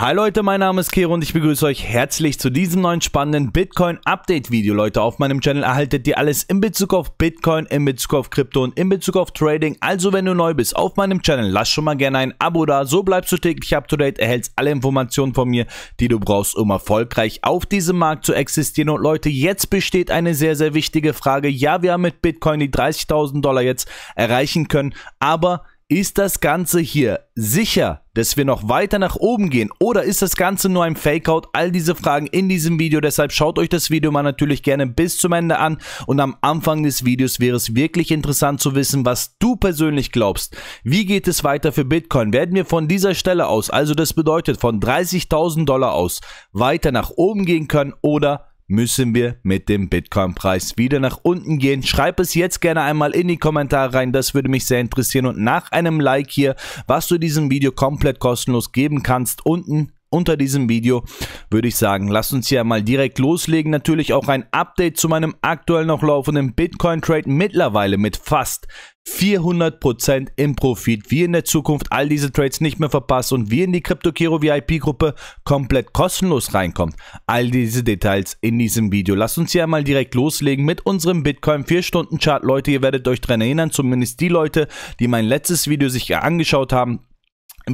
Hi Leute, mein Name ist Kero und ich begrüße euch herzlich zu diesem neuen spannenden Bitcoin Update Video. Leute, auf meinem Channel erhaltet ihr alles in Bezug auf Bitcoin, in Bezug auf Krypto und in Bezug auf Trading. Also wenn du neu bist auf meinem Channel, lass schon mal gerne ein Abo da, so bleibst du täglich up to date, erhältst alle Informationen von mir, die du brauchst, um erfolgreich auf diesem Markt zu existieren. Und Leute, jetzt besteht eine sehr, sehr wichtige Frage. Ja, wir haben mit Bitcoin die 30.000 Dollar jetzt erreichen können, aber ist das Ganze hier sicher, dass wir noch weiter nach oben gehen oder ist das Ganze nur ein Fakeout? All diese Fragen in diesem Video, deshalb schaut euch das Video mal natürlich gerne bis zum Ende an und am Anfang des Videos wäre es wirklich interessant zu wissen, was du persönlich glaubst. Wie geht es weiter für Bitcoin? Werden wir von dieser Stelle aus, also das bedeutet von 30.000 Dollar aus, weiter nach oben gehen können oder müssen wir mit dem Bitcoin-Preis wieder nach unten gehen. Schreib es jetzt gerne einmal in die Kommentare rein, das würde mich sehr interessieren. Und nach einem Like hier, was du diesem Video komplett kostenlos geben kannst, unten unter diesem Video, würde ich sagen. Lasst uns hier mal direkt loslegen. Natürlich auch ein Update zu meinem aktuell noch laufenden Bitcoin-Trade mittlerweile mit fast 400% im Profit. Wie in der Zukunft all diese Trades nicht mehr verpasst und wie in die CryptoKero VIP-Gruppe komplett kostenlos reinkommt. All diese Details in diesem Video. Lasst uns hier einmal direkt loslegen mit unserem Bitcoin 4-Stunden-Chart. Leute, ihr werdet euch daran erinnern, zumindest die Leute, die mein letztes Video sich angeschaut haben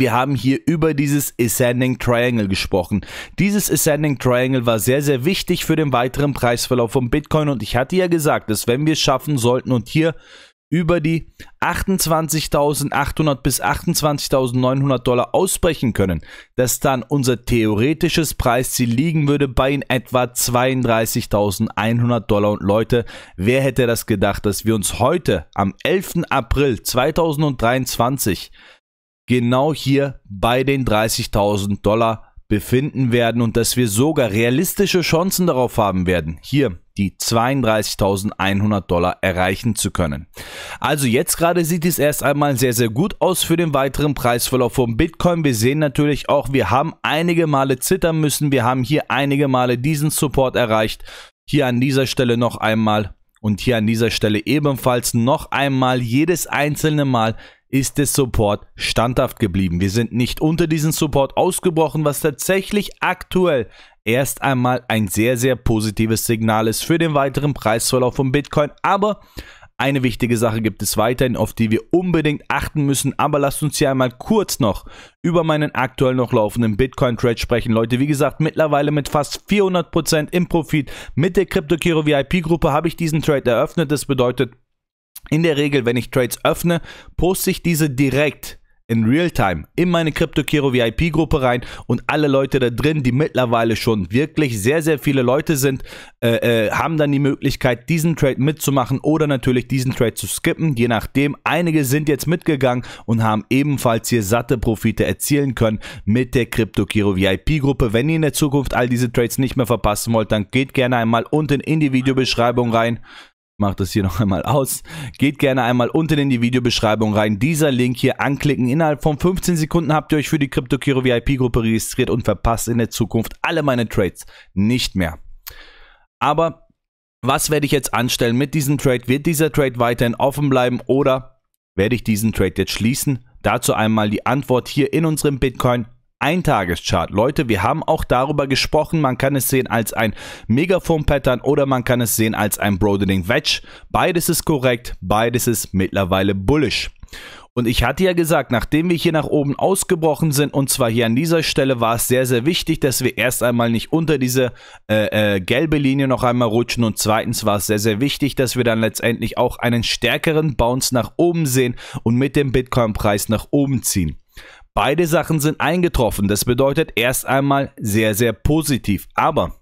wir haben hier über dieses Ascending Triangle gesprochen. Dieses Ascending Triangle war sehr, sehr wichtig für den weiteren Preisverlauf von Bitcoin und ich hatte ja gesagt, dass wenn wir es schaffen sollten und hier über die 28.800 bis 28.900 Dollar ausbrechen können, dass dann unser theoretisches Preisziel liegen würde bei in etwa 32.100 Dollar. Und Leute, wer hätte das gedacht, dass wir uns heute am 11. April 2023 genau hier bei den 30.000 Dollar befinden werden und dass wir sogar realistische Chancen darauf haben werden, hier die 32.100 Dollar erreichen zu können. Also jetzt gerade sieht es erst einmal sehr, sehr gut aus für den weiteren Preisverlauf von Bitcoin. Wir sehen natürlich auch, wir haben einige Male zittern müssen. Wir haben hier einige Male diesen Support erreicht. Hier an dieser Stelle noch einmal und hier an dieser Stelle ebenfalls noch einmal jedes einzelne Mal ist der Support standhaft geblieben. Wir sind nicht unter diesen Support ausgebrochen, was tatsächlich aktuell erst einmal ein sehr, sehr positives Signal ist für den weiteren Preisverlauf von Bitcoin. Aber eine wichtige Sache gibt es weiterhin, auf die wir unbedingt achten müssen. Aber lasst uns hier einmal kurz noch über meinen aktuell noch laufenden Bitcoin-Trade sprechen. Leute, wie gesagt, mittlerweile mit fast 400% Prozent im Profit mit der CryptoKiro VIP-Gruppe habe ich diesen Trade eröffnet. Das bedeutet, in der Regel, wenn ich Trades öffne, poste ich diese direkt in Realtime in meine CryptoKero VIP Gruppe rein und alle Leute da drin, die mittlerweile schon wirklich sehr, sehr viele Leute sind, äh, äh, haben dann die Möglichkeit, diesen Trade mitzumachen oder natürlich diesen Trade zu skippen, je nachdem. Einige sind jetzt mitgegangen und haben ebenfalls hier satte Profite erzielen können mit der CryptoKero VIP Gruppe. Wenn ihr in der Zukunft all diese Trades nicht mehr verpassen wollt, dann geht gerne einmal unten in die Videobeschreibung rein mache das hier noch einmal aus. Geht gerne einmal unten in die Videobeschreibung rein. Dieser Link hier anklicken. Innerhalb von 15 Sekunden habt ihr euch für die CryptoKiro VIP-Gruppe registriert und verpasst in der Zukunft alle meine Trades. Nicht mehr. Aber was werde ich jetzt anstellen mit diesem Trade? Wird dieser Trade weiterhin offen bleiben oder werde ich diesen Trade jetzt schließen? Dazu einmal die Antwort hier in unserem Bitcoin Eintageschart. Leute, wir haben auch darüber gesprochen. Man kann es sehen als ein Megaphone-Pattern oder man kann es sehen als ein Broadening Wedge. Beides ist korrekt, beides ist mittlerweile bullish. Und ich hatte ja gesagt, nachdem wir hier nach oben ausgebrochen sind, und zwar hier an dieser Stelle, war es sehr, sehr wichtig, dass wir erst einmal nicht unter diese äh, äh, gelbe Linie noch einmal rutschen. Und zweitens war es sehr, sehr wichtig, dass wir dann letztendlich auch einen stärkeren Bounce nach oben sehen und mit dem Bitcoin-Preis nach oben ziehen. Beide Sachen sind eingetroffen. Das bedeutet erst einmal sehr, sehr positiv. Aber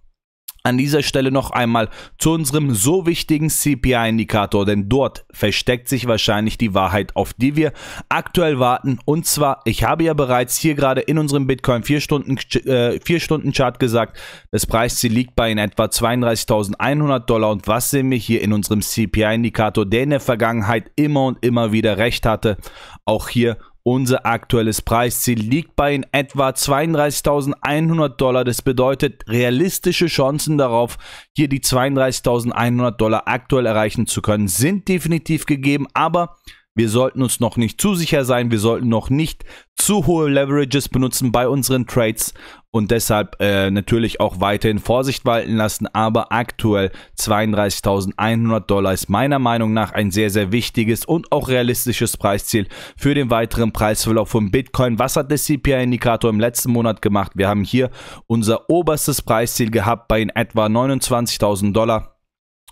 an dieser Stelle noch einmal zu unserem so wichtigen CPI-Indikator, denn dort versteckt sich wahrscheinlich die Wahrheit, auf die wir aktuell warten. Und zwar, ich habe ja bereits hier gerade in unserem Bitcoin 4-Stunden-Chart äh, gesagt, das Preisziel liegt bei in etwa 32.100 Dollar. Und was sehen wir hier in unserem CPI-Indikator, der in der Vergangenheit immer und immer wieder recht hatte? Auch hier unser aktuelles Preisziel liegt bei in etwa 32.100 Dollar. Das bedeutet realistische Chancen darauf, hier die 32.100 Dollar aktuell erreichen zu können, sind definitiv gegeben, aber wir sollten uns noch nicht zu sicher sein, wir sollten noch nicht zu hohe Leverages benutzen bei unseren Trades und deshalb äh, natürlich auch weiterhin Vorsicht walten lassen. Aber aktuell 32.100 Dollar ist meiner Meinung nach ein sehr, sehr wichtiges und auch realistisches Preisziel für den weiteren Preisverlauf von Bitcoin. Was hat der CPI-Indikator im letzten Monat gemacht? Wir haben hier unser oberstes Preisziel gehabt bei in etwa 29.000 Dollar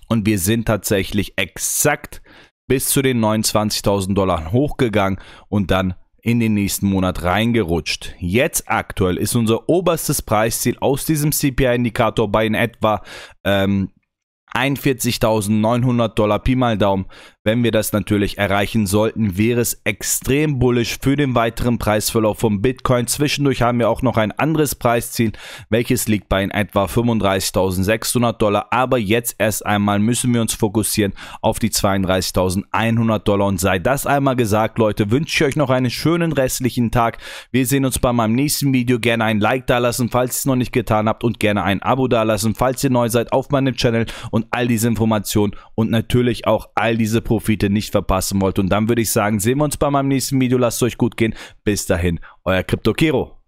und wir sind tatsächlich exakt bis zu den 29.000 Dollar hochgegangen und dann in den nächsten Monat reingerutscht. Jetzt aktuell ist unser oberstes Preisziel aus diesem CPI-Indikator bei in etwa ähm, 41.900 Dollar Pi mal Daumen. Wenn wir das natürlich erreichen sollten, wäre es extrem bullisch für den weiteren Preisverlauf von Bitcoin. Zwischendurch haben wir auch noch ein anderes Preisziel, welches liegt bei in etwa 35.600 Dollar. Aber jetzt erst einmal müssen wir uns fokussieren auf die 32.100 Dollar. Und sei das einmal gesagt, Leute, wünsche ich euch noch einen schönen restlichen Tag. Wir sehen uns bei meinem nächsten Video. Gerne ein Like dalassen, falls ihr es noch nicht getan habt und gerne ein Abo dalassen, falls ihr neu seid auf meinem Channel und all diese Informationen und natürlich auch all diese Profite nicht verpassen wollt. Und dann würde ich sagen, sehen wir uns bei meinem nächsten Video. Lasst es euch gut gehen. Bis dahin, euer Crypto Kero.